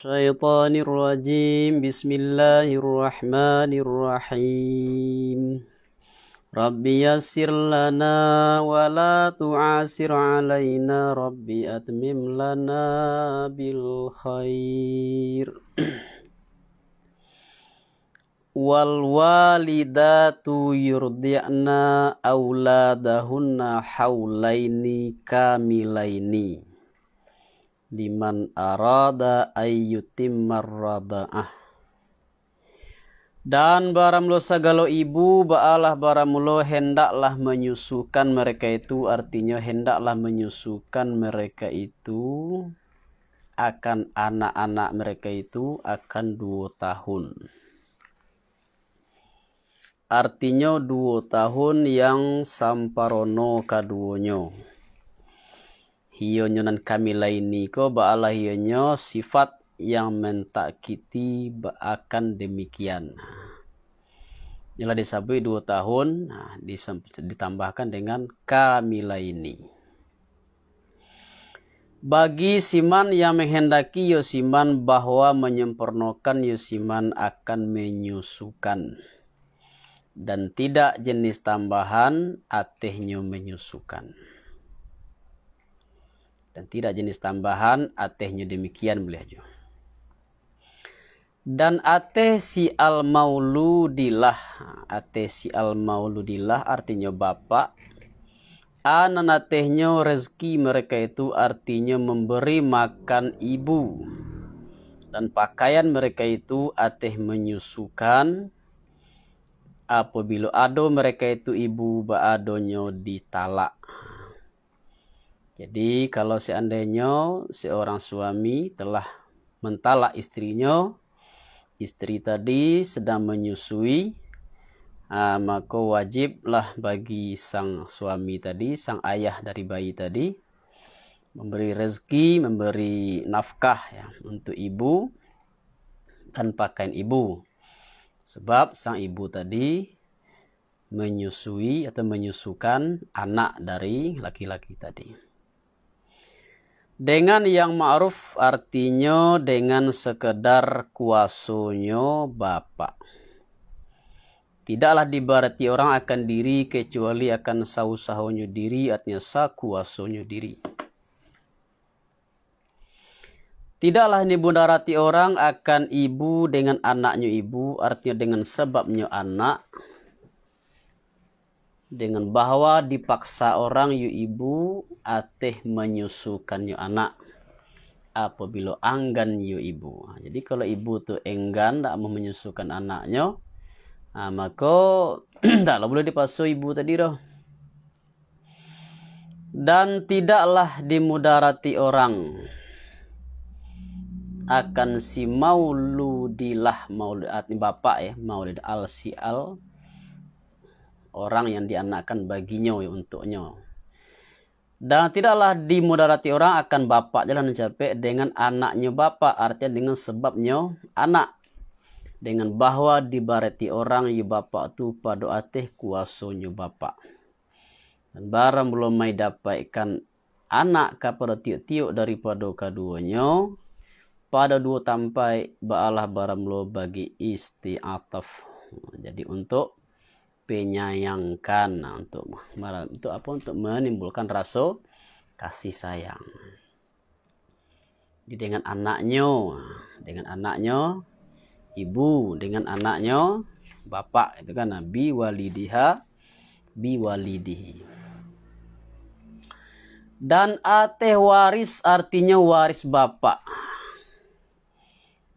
Shaytanir rajim Bismillahirrahmanir rahim Rabb ya la na Wallahu asir علينا Rabbi atmim la na bil khair Wal walidatu yudiyana awladahuna haulaini kamilaini liman arada ayyutim marada'ah dan baramlo sagalo ibu baalah baramlo hendaklah menyusukan mereka itu artinya hendaklah menyusukan mereka itu akan anak-anak mereka itu akan dua tahun artinya dua tahun yang samparono kaduonyo nyonan kami laini ko ba'ala hiyonyo sifat yang mentakiti akan demikian nyala disabui dua tahun nah, ditambahkan dengan kami laini bagi siman yang menghendaki Yosiman bahwa menyempurnakan Yosiman akan menyusukan dan tidak jenis tambahan atehnya menyusukan dan tidak jenis tambahan atehnya demikian beliau dan ateh si al mauludilah ateh si al mauludilah artinya bapak ananatehnya rezeki mereka itu artinya memberi makan ibu dan pakaian mereka itu ateh menyusukan apabila ado mereka itu ibu adonyo ditalak jadi kalau seandainya seorang suami telah mentalak istrinya, istri tadi sedang menyusui, uh, maka wajiblah bagi sang suami tadi, sang ayah dari bayi tadi, memberi rezeki, memberi nafkah ya, untuk ibu dan pakaian ibu. Sebab sang ibu tadi menyusui atau menyusukan anak dari laki-laki tadi. Dengan yang ma'ruf artinya dengan sekedar kuasonyo Bapak. Tidaklah diberarti orang akan diri kecuali akan sausahonyo diri artinya kuasonyo diri. Tidaklah ini bundarati orang akan ibu dengan anaknya ibu artinya dengan sebabnya anak dengan bahwa dipaksa orang yu ibu ateh menyusukan yu anak apabila anggan yu ibu jadi kalau ibu tu enggan tak mau menyusukan anaknya ah, maka taklah boleh dipaksa ibu tadi roh dan tidaklah dimudarati orang akan si mauludilah maulid bapak ya maulid al si al orang yang dianakkan baginya ya, untuknya dan tidaklah dimudarati orang akan bapak jalan mencapai dengan anaknya bapak artinya dengan sebabnya anak dengan bahwa dibareti orang ya bapak tu pada atih kuasanya bapak dan barang belum mai dapatkan anak kepada tiuk-tiuk daripada keduanya pada dua tampai baalah barang lo bagi isti'ataf jadi untuk penyayangkan nah, untuk untuk apa untuk menimbulkan rasa kasih sayang jadi dengan anaknya dengan anaknya ibu dengan anaknya bapak itu kan nabi walidiha walidihi dan ateh waris artinya waris bapak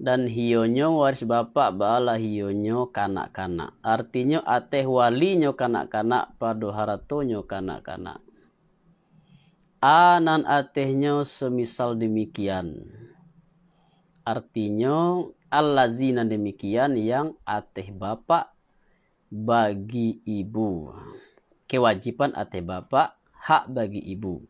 dan hionyo waris bapak bala hionyo kanak-kanak artinya ateh walinyo kanak-kanak padoharatonyo kanak-kanak anan nyo semisal demikian artinya allazina demikian yang ateh bapak bagi ibu kewajiban ateh bapak hak bagi ibu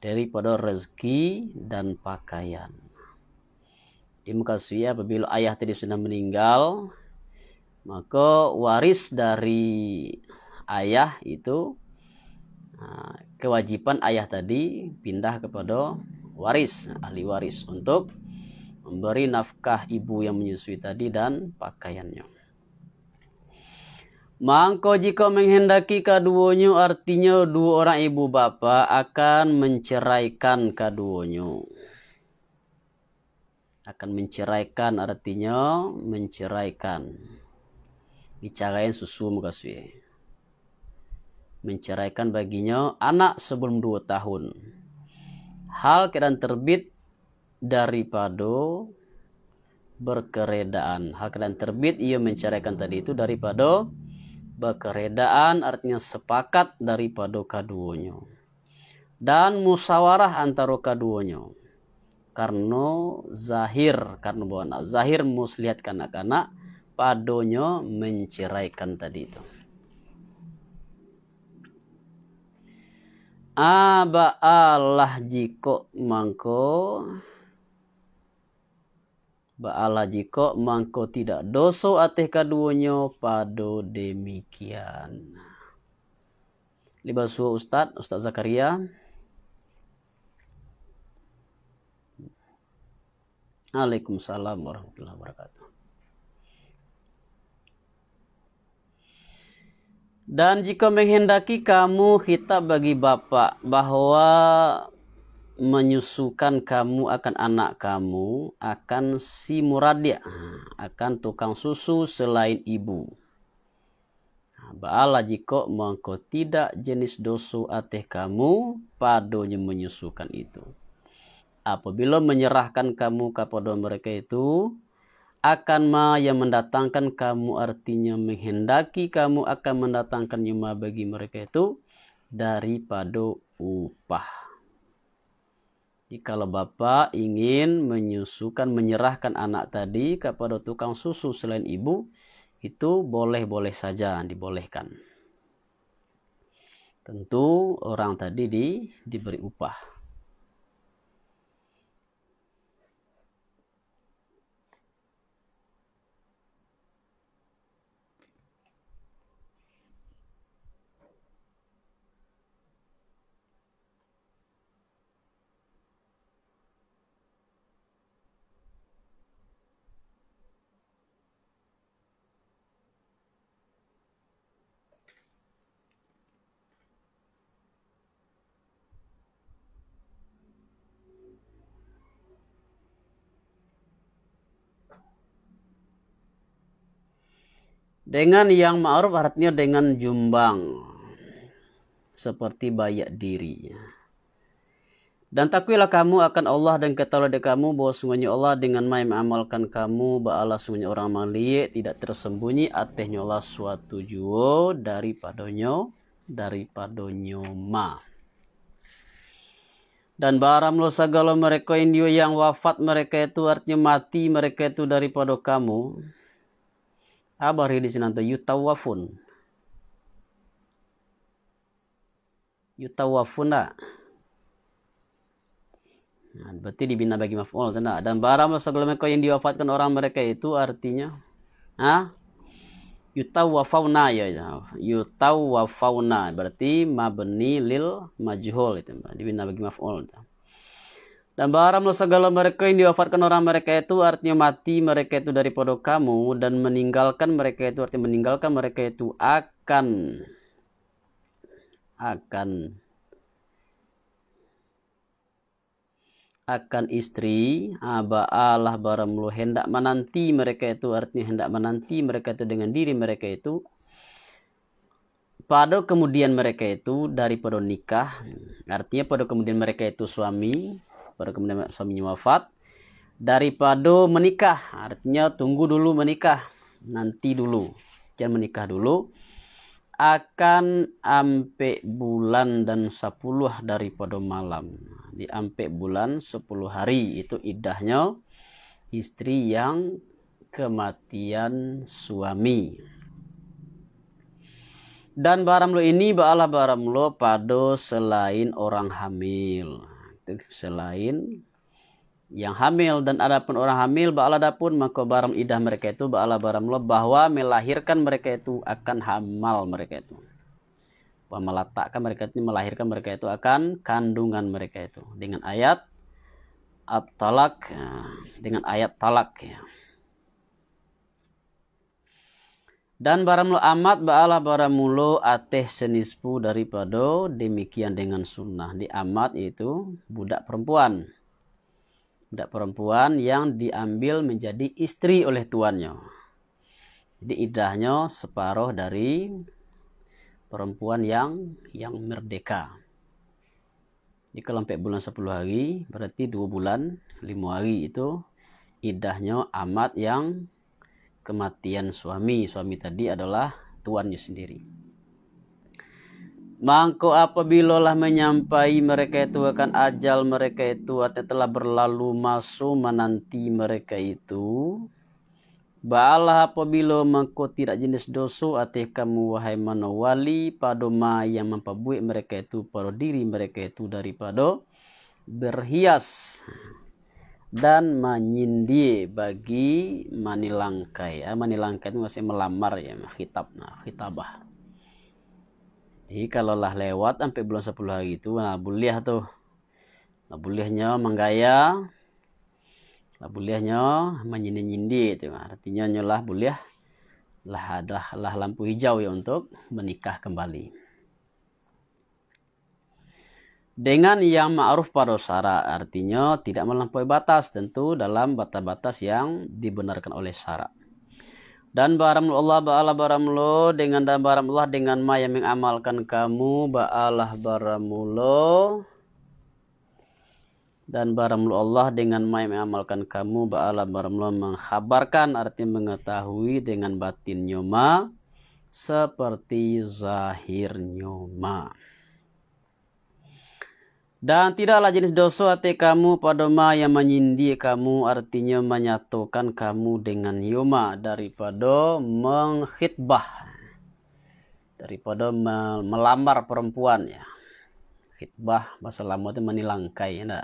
daripada rezeki dan pakaian Terima kasih apabila ayah tadi sudah meninggal, maka waris dari ayah itu kewajiban ayah tadi pindah kepada waris, ahli waris untuk memberi nafkah ibu yang menyusui tadi dan pakaiannya. Mangko jika menghendaki keduanya artinya dua orang ibu bapa akan menceraikan keduanya akan menceraikan artinya menceraikan bicarain susu muka suye menceraikan baginya anak sebelum dua tahun hal keadaan terbit daripada berkeredaan hal keadaan terbit ia menceraikan tadi itu daripada berkeredaan artinya sepakat daripada keduanya dan musawarah antara keduanya Karno zahir bawa buana zahir muslihat kanak-kanak padonyo menceraikan tadi itu aba Allah jiko mangko Ba'ala jiko mangko tidak doso ateh kaduonyo pado demikian. Libasu Ustadz, Ustadz Zakaria. Waalaikumsalam warahmatullahi wabarakatuh. Dan jika menghendaki kamu kita bagi bapak bahwa menyusukan kamu akan anak kamu akan si muradia akan tukang susu selain ibu. Baala jika mengkau tidak jenis dosu ateh kamu padonya menyusukan itu apabila menyerahkan kamu kepada mereka itu akan ma yang mendatangkan kamu artinya menghendaki kamu akan mendatangkan yuma bagi mereka itu daripada upah. Jadi kalau bapak ingin menyusukan menyerahkan anak tadi kepada tukang susu selain ibu itu boleh-boleh saja dibolehkan. Tentu orang tadi di, diberi upah. Dengan yang ma'ruf artinya dengan jumbang. Seperti bayak dirinya. Dan takwilah kamu akan Allah dan ketahuilah kamu bahwa sungguhnya Allah dengan main amalkan kamu ba'ala sungguhnya orang maliye tidak tersembunyi atehnya Allah suatu juo daripadonyo daripadonyo ma. Dan baram lo segala mereka yang wafat mereka itu artinya mati mereka itu daripada kamu Abari di sini nanti yutawafun. Yutawafuna. Nah, berarti dibina bagi maf'ul tidak. dan barang mereka yang diwafatkan orang mereka itu artinya ha yutawafawna ya, ya yutawafawna berarti mabni lil majhul itu dibina bagi maf'ul. Dan baranglah segala mereka yang diwafatkan orang mereka itu artinya mati mereka itu dari kamu dan meninggalkan mereka itu artinya meninggalkan mereka itu akan akan akan istri Allah barang baramlu hendak menanti mereka itu artinya hendak menanti mereka itu dengan diri mereka itu pada kemudian mereka itu dari pada nikah artinya pada kemudian mereka itu suami baru kemudian suaminya wafat daripada menikah artinya tunggu dulu menikah nanti dulu jangan menikah dulu akan ampe bulan dan sepuluh daripada malam di ampe bulan sepuluh hari itu idahnya istri yang kematian suami dan baramlo ini baalah baramlo pada selain orang hamil gitu selain yang hamil dan adapun orang hamil ba'ala adapun maka barang idah mereka itu ba'ala barang lo bahwa melahirkan mereka itu akan hamal mereka itu bahwa meletakkan mereka itu melahirkan mereka itu akan kandungan mereka itu dengan ayat at-talak eh, dengan ayat talak ya. Dan baramlo amat baalah baramulo ateh senispu daripada demikian dengan sunnah. Di amat itu budak perempuan. Budak perempuan yang diambil menjadi istri oleh tuannya. Jadi idahnya separuh dari perempuan yang yang merdeka. di kelompok bulan 10 hari berarti dua bulan lima hari itu idahnya amat yang kematian suami suami tadi adalah tuannya sendiri Mangko lah menyampai mereka itu akan ajal mereka itu atau telah berlalu masuk menanti mereka itu. Ba'alah apabila mangko tidak jenis dosa atih kamu wahai manawali padoma yang memperbuik mereka itu pada diri mereka itu daripada berhias dan menyindir bagi manilangkai. ya manilangkai itu masih melamar ya, khitab, nah, khitabah. Jadi lah lewat sampai bulan 10 hari itu, nah boleh tuh. Nah bolehnya menggaya, nah bolehnya menyindir nyindi itu. Artinya nyolah boleh lah adalah lah lampu hijau ya untuk menikah kembali dengan yang ma'ruf pada syara artinya tidak melampaui batas tentu dalam batas-batas yang dibenarkan oleh syara dan baramul Allah ba'ala baramulo dengan dan baramullah dengan ma yang mengamalkan kamu ba'alah baramulo dan baramul Allah dengan ma yang mengamalkan kamu ba'alah baramulo menghabarkan arti mengetahui dengan batin nyoma seperti zahirnya ma dan tidaklah jenis dosa hati kamu pada ma yang menyindi kamu artinya menyatukan kamu dengan yoma daripada menghitbah. Daripada melamar perempuan ya. Khitbah bahasa lama itu menilangkai ya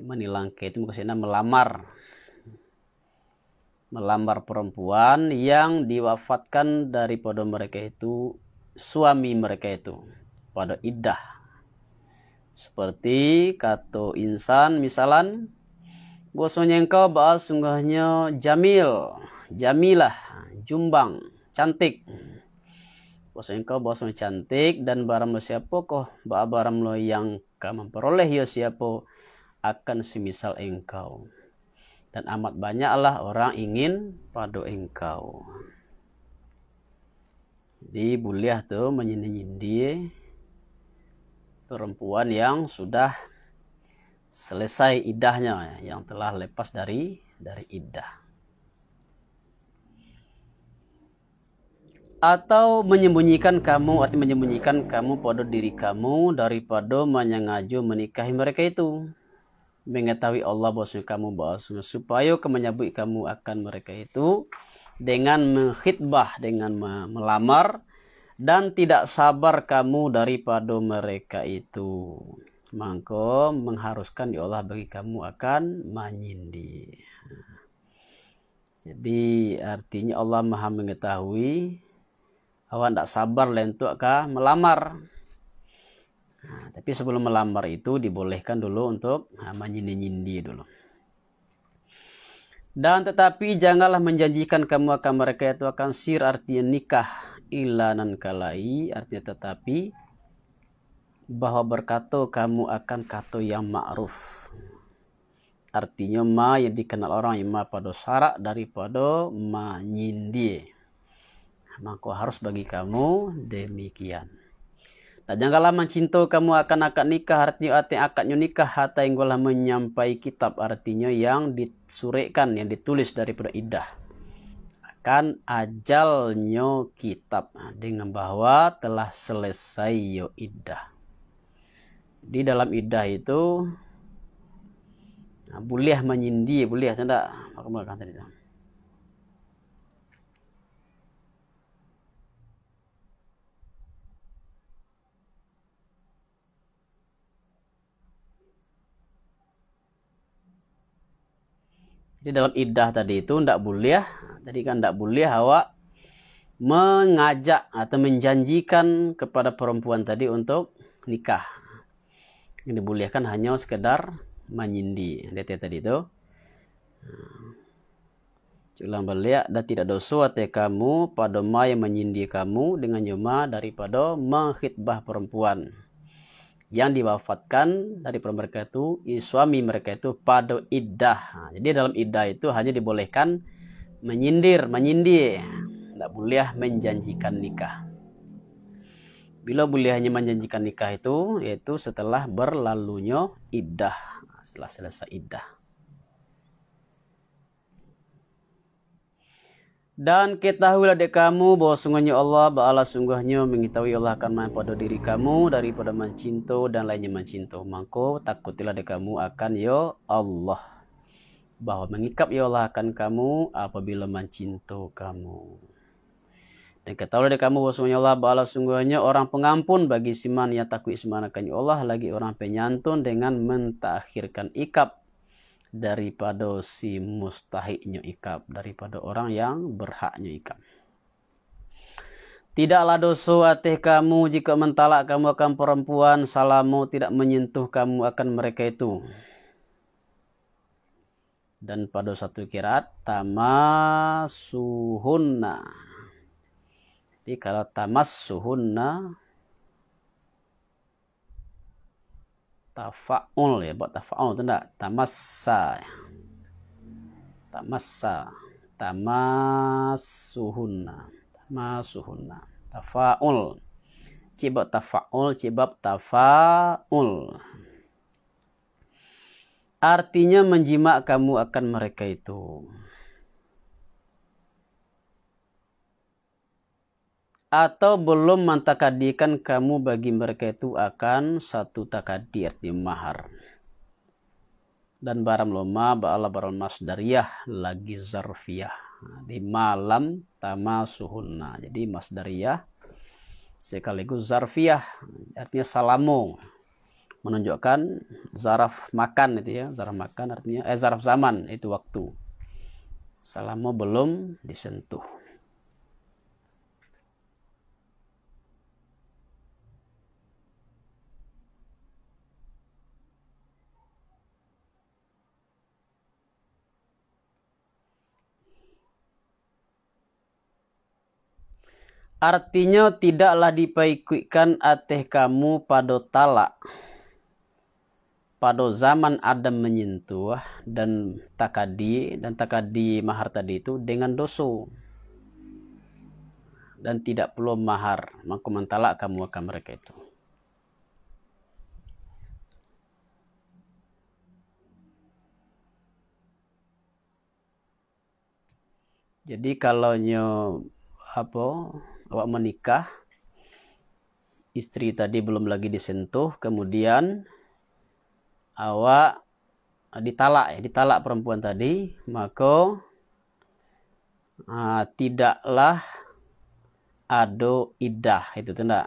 Menilangkai itu maksudnya melamar. Melamar perempuan yang diwafatkan daripada mereka itu suami mereka itu pada idah. Seperti kata insan misalan bosonya engkau bahas sungguhnya jamil, jamilah, jumbang, cantik. bosonya engkau bahas cantik dan barang siapa kok bawa barang lo yang kau memperoleh ya siapa akan semisal engkau. Dan amat banyaklah orang ingin pada engkau. di buliah tuh menyindir-nyindir perempuan yang sudah selesai idahnya yang telah lepas dari dari idah atau menyembunyikan kamu atau menyembunyikan kamu pada diri kamu daripada menyengaja menikahi mereka itu mengetahui Allah bahwasanya kamu bahwasanya supaya kemenyabui kamu akan mereka itu dengan mengkhidbah dengan melamar dan tidak sabar kamu daripada mereka itu mangko, mengharuskan ya Allah bagi kamu akan menyindi jadi artinya Allah maha mengetahui awak tidak sabar lentuk melamar nah, tapi sebelum melamar itu dibolehkan dulu untuk ah, menyindir menyindi-nyindi dulu dan tetapi janganlah menjanjikan kamu akan mereka itu akan sir artinya nikah ilanan kalai artinya tetapi bahwa berkata kamu akan kata yang ma'ruf artinya ma yang dikenal orang yang ma pada syarak daripada ma nyindi maka harus bagi kamu demikian Nah, janganlah mencinta kamu akan akad nikah artinya arti akadnya nikah hatta yang menyampai kitab artinya yang disurekan yang ditulis daripada idah akan ajalnya kitab dengan bahwa telah selesai yo idah. Di dalam idah itu nah, boleh menyindir, boleh tidak? Aku tadi. Jadi dalam idah tadi itu tidak boleh, ya. tadi kan tidak boleh hawa mengajak atau menjanjikan kepada perempuan tadi untuk nikah. Yang dibolehkan hanya sekedar menyindi. Dari ya tadi itu. Ulang balik, ya, dan tidak dosa te kamu pada mai yang menyindi kamu dengan jema daripada menghitbah perempuan yang diwafatkan dari mereka itu suami mereka itu pada iddah. Nah, jadi dalam iddah itu hanya dibolehkan menyindir, menyindir. Tidak boleh ah menjanjikan nikah. Bila boleh hanya menjanjikan nikah itu yaitu setelah berlalunya iddah, setelah selesai iddah. Dan ketahuilah dek kamu bahwa sungguhnya Allah Ba'ala sungguhnya mengetahui Allah akan main pada diri kamu daripada mencintu dan lainnya mencintu Mangko takutilah dek kamu akan ya Allah. Bahwa mengikap ya Allah akan kamu apabila mencintu kamu. Dan ketahuilah dek kamu bahwa sungguhnya Allah Ba'ala sungguhnya orang pengampun bagi siman yang akan semanakan ya Allah lagi orang penyantun dengan mentakhirkan ikap daripada si mustahiknya ikab daripada orang yang berhaknya ikab Tidaklah dosa atih kamu jika mentalak kamu akan perempuan salamu tidak menyentuh kamu akan mereka itu dan pada satu kirat tamasuhunna jadi kalau tamasuhunna tafaul ya buat tafaul itu enggak tamassa tamassa tamassuhunna tamassuhunna tafaul cibab tafaul cibab tafaul artinya menjimak kamu akan mereka itu atau belum mentakadikan kamu bagi mereka itu akan satu takadi artinya mahar dan barang loma ba'ala baral masdariyah lagi zarfiyah di malam tamasuhunna jadi masdariyah sekaligus zarfiyah artinya salamu menunjukkan zaraf makan itu ya zaraf makan artinya eh zaraf zaman itu waktu salamu belum disentuh Artinya tidaklah dipaikuikan ateh kamu pada talak Pada zaman Adam menyentuh dan takadi dan takadi mahar tadi itu dengan doso dan tidak perlu mahar maka mentala kamu akan mereka itu jadi kalau nyo apa awak menikah istri tadi belum lagi disentuh kemudian awak ditalak ya ditalak perempuan tadi maka uh, tidaklah ado idah itu tanda.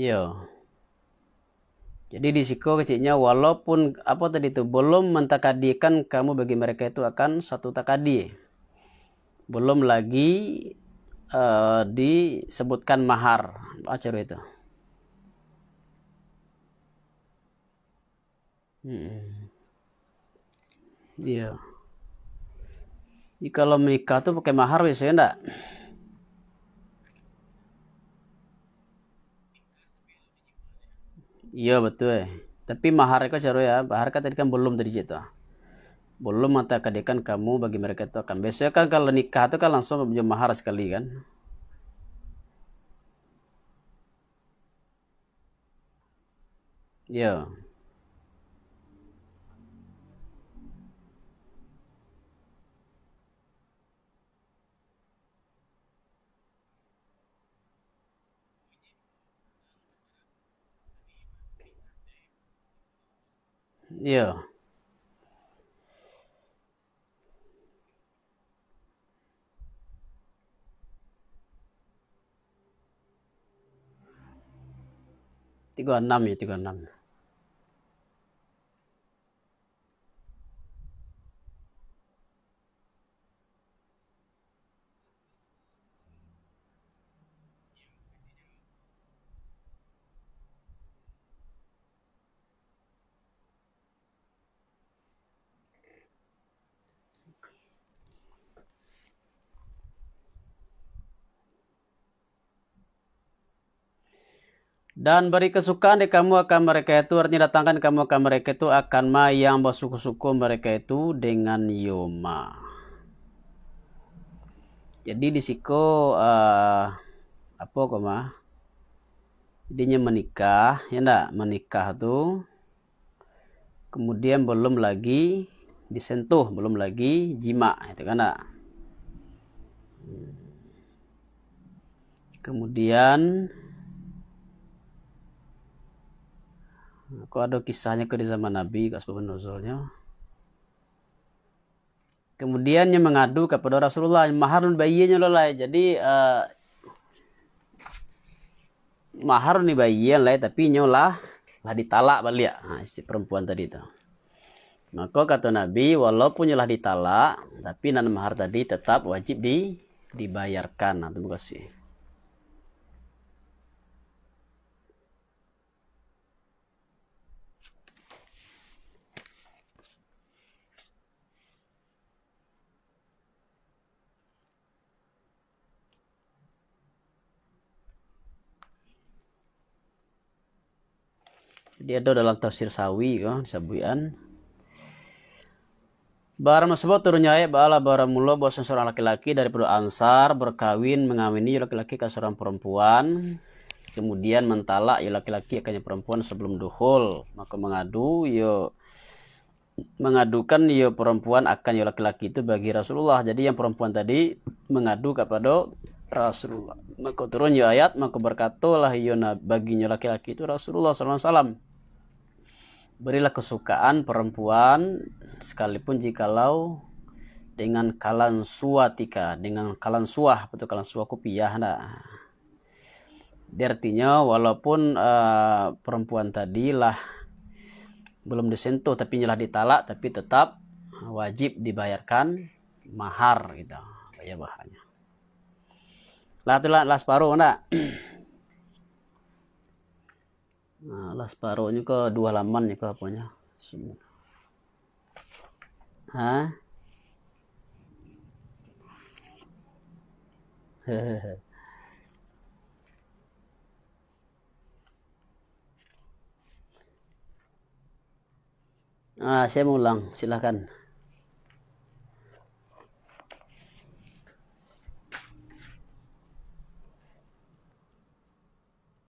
yo jadi di kecilnya walaupun apa tadi itu belum mentakadikan kamu bagi mereka itu akan satu takadi. Belum lagi uh, disebutkan mahar acara itu. Hmm. Iya. Yeah. Jadi kalau menikah tuh pakai mahar biasanya enggak? iya betul tapi mahar itu caro ya mahar kan tadi kan belum tadi gitu belum mata kadekan kamu bagi mereka itu akan biasanya kan kalau nikah itu kan langsung menjadi mahar sekali kan Ya. Ya. Tiga enam ya, tiga enam. dan beri kesukaan di kamu akan mereka itu artinya datangkan kamu akan mereka itu akan ma yang bersuku-suku mereka itu dengan yoma jadi di uh, apa koma jadinya menikah ya enggak menikah tuh kemudian belum lagi disentuh belum lagi jima itu kan enggak hmm. kemudian Kok ada kisahnya ke di zaman Nabi, asbab nuzulnya. Kemudian yang mengadu kepada Rasulullah, maharun bayinya lolai. Jadi uh, eh, mahar ni bayian lah tapi nyolah lah ditalak balik ha, istri perempuan tadi itu. maka kata Nabi walaupun nyolah ditalak tapi nan mahar tadi tetap wajib di dibayarkan nah, terima kasih dia ada dalam tafsir sawi kan ya, sabuian Barang tersebut turunnya ayat barang baramullah bahwa seorang laki-laki dari penduduk ansar berkawin mengawini laki-laki ke seorang perempuan kemudian mentalak ya, laki-laki akannya perempuan sebelum duhul maka mengadu yo ya, mengadukan yo perempuan akan yo laki-laki itu bagi Rasulullah jadi yang perempuan tadi mengadu kepada Rasulullah maka turun yo ayat maka berkatalah yo baginya laki-laki itu Rasulullah SAW berilah kesukaan perempuan sekalipun jikalau dengan kalan suatika dengan kalan suah betul kalan suah kopiah nah artinya walaupun uh, perempuan tadi lah belum disentuh tapi nyelah ditalak tapi tetap wajib dibayarkan mahar gitu ya bahannya lah itulah lah paru nah. enggak nah, las paruhnya ke dua laman ya ke apanya semua Hah? Hehehe. Ah, saya mau ulang, silahkan.